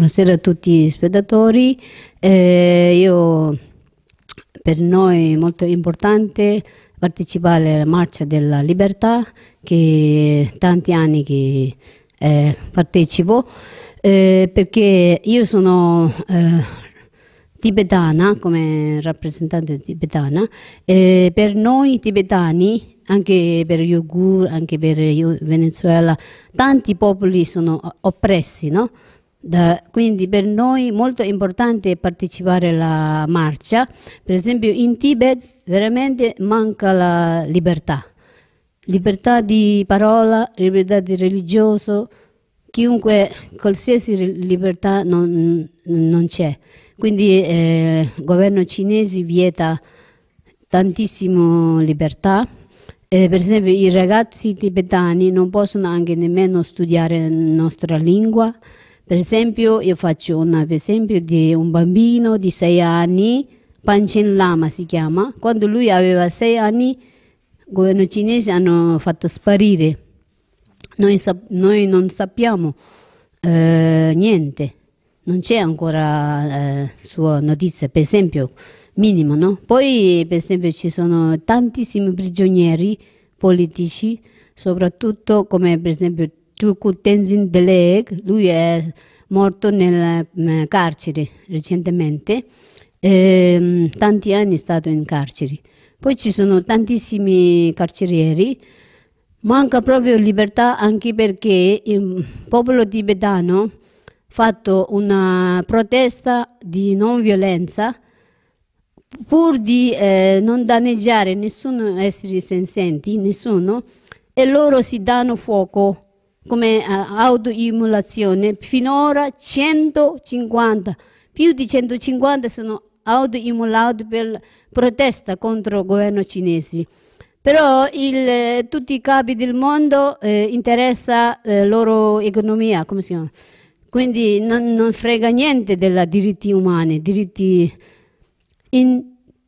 Buonasera a tutti gli spettatori. Eh, io, per noi è molto importante partecipare alla Marcia della Libertà che tanti anni che eh, partecipo eh, perché io sono eh, tibetana come rappresentante tibetana e eh, per noi tibetani anche per gli Uighur, anche per Venezuela, tanti popoli sono oppressi, no? Da, quindi per noi molto importante partecipare alla marcia, per esempio in Tibet veramente manca la libertà, libertà di parola, libertà di religioso, chiunque, qualsiasi libertà non, non c'è. Quindi eh, il governo cinese vieta tantissime libertà, eh, per esempio i ragazzi tibetani non possono anche nemmeno studiare la nostra lingua, per esempio, io faccio un esempio di un bambino di 6 anni, Panchen Lama si chiama, quando lui aveva 6 anni, il governo cinese hanno fatto sparire. Noi, sap noi non sappiamo eh, niente, non c'è ancora eh, sua notizia, per esempio, minimo, no? Poi, per esempio, ci sono tantissimi prigionieri politici, soprattutto come per esempio Turku Tenzin Deleg, lui è morto nel mm, carcere recentemente, e, ehm, tanti anni è stato in carcere. Poi ci sono tantissimi carcerieri, manca proprio libertà anche perché il popolo tibetano ha fatto una protesta di non violenza pur di eh, non danneggiare nessuno esseri sensenti, nessuno, e loro si danno fuoco come eh, autoimmolazione, finora 150, più di 150 sono autoimmolati per protesta contro il governo cinese. Però il, eh, tutti i capi del mondo eh, interessa la eh, loro economia, come si chiama? Quindi non, non frega niente dei diritti umani, diritti in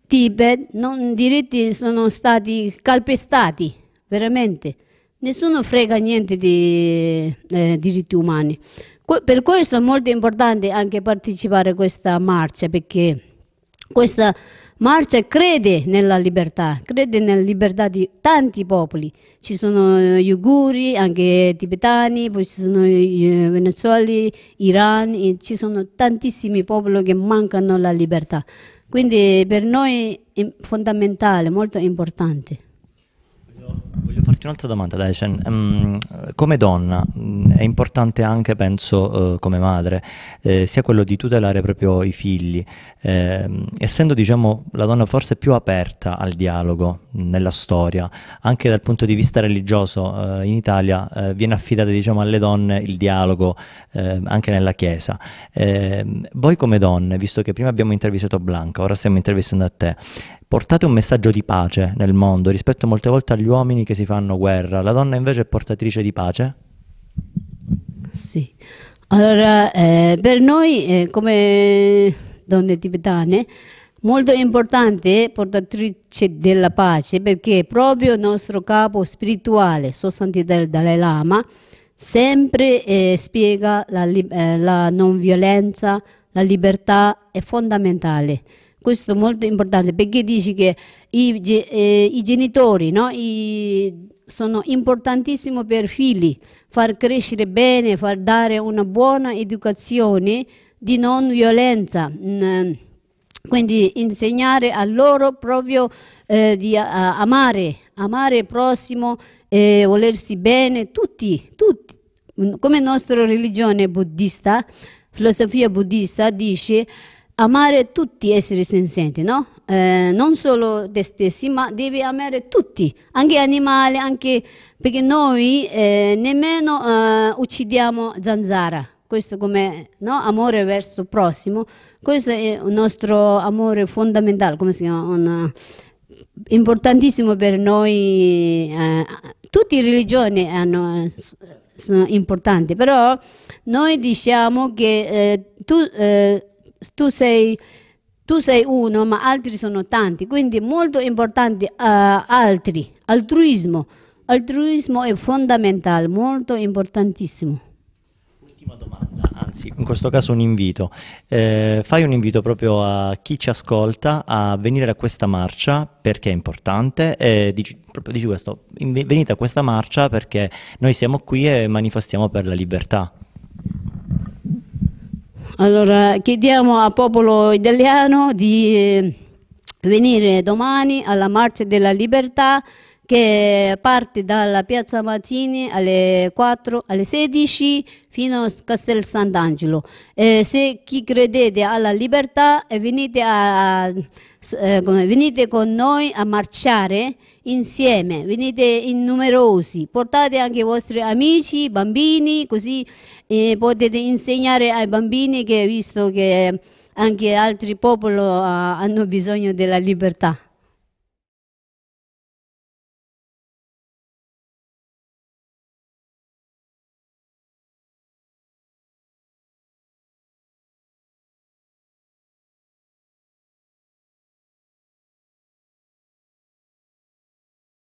Tibet, non, diritti sono stati calpestati, veramente nessuno frega niente di eh, diritti umani. Per questo è molto importante anche partecipare a questa marcia, perché questa marcia crede nella libertà, crede nella libertà di tanti popoli. Ci sono gli uguri, anche tibetani, poi ci sono i venezueli, Iran, ci sono tantissimi popoli che mancano la libertà. Quindi per noi è fondamentale, molto importante farti un'altra domanda, Daisen. Um, ehm, come donna mm, è importante anche, penso, uh, come madre, eh, sia quello di tutelare proprio i figli, eh, essendo diciamo, la donna forse più aperta al dialogo mm, nella storia, anche dal punto di vista religioso uh, in Italia uh, viene affidata, diciamo, alle donne il dialogo anche nella Chiesa. Ehm, voi come donne, visto che prima abbiamo intervistato Blanca, ora stiamo intervistando a te, portate un messaggio di pace nel mondo rispetto molte volte agli uomini che si fanno guerra. La donna invece è portatrice di pace? Sì. Allora, eh, per noi eh, come donne tibetane molto importante portatrice della pace perché proprio il nostro capo spirituale, Sua Santità il Dalai Lama, sempre eh, spiega la, eh, la non violenza, la libertà è fondamentale. Questo è molto importante perché dici che i, eh, i genitori no? I, sono importantissimi per i figli, far crescere bene, far dare una buona educazione di non violenza. quindi insegnare a loro proprio eh, di a, amare, amare il prossimo, eh, volersi bene, tutti, tutti. Come nostra religione buddista, filosofia buddista dice amare tutti gli esseri senzienti, no? Eh, non solo te stessi, ma devi amare tutti, anche gli animali, anche perché noi eh, nemmeno eh, uccidiamo zanzara. Questo come no? amore verso il prossimo, questo è il nostro amore fondamentale, come si chiama? Una, eh, importantissimo per noi, eh, tutte le religioni hanno eh, sono importanti, però noi diciamo che eh, tu, eh, tu sei, tu sei uno, ma altri sono tanti. Quindi è molto importante uh, altri, altruismo. Altruismo è fondamentale, molto importantissimo. Ultima domanda, anzi in questo caso un invito. Eh, fai un invito proprio a chi ci ascolta a venire a questa marcia perché è importante. Eh, dici, proprio dici questo, venite a questa marcia perché noi siamo qui e manifestiamo per la libertà. Allora chiediamo al popolo italiano di eh, venire domani alla Marcia della Libertà che parte dalla piazza Mazzini alle 4, alle 16 fino a Castel Sant'Angelo. Eh, se chi credete alla libertà eh, venite, a, eh, come, venite con noi a marciare insieme, venite in numerosi, portate anche i vostri amici, bambini, così eh, potete insegnare ai bambini che visto che anche altri popoli ah, hanno bisogno della libertà.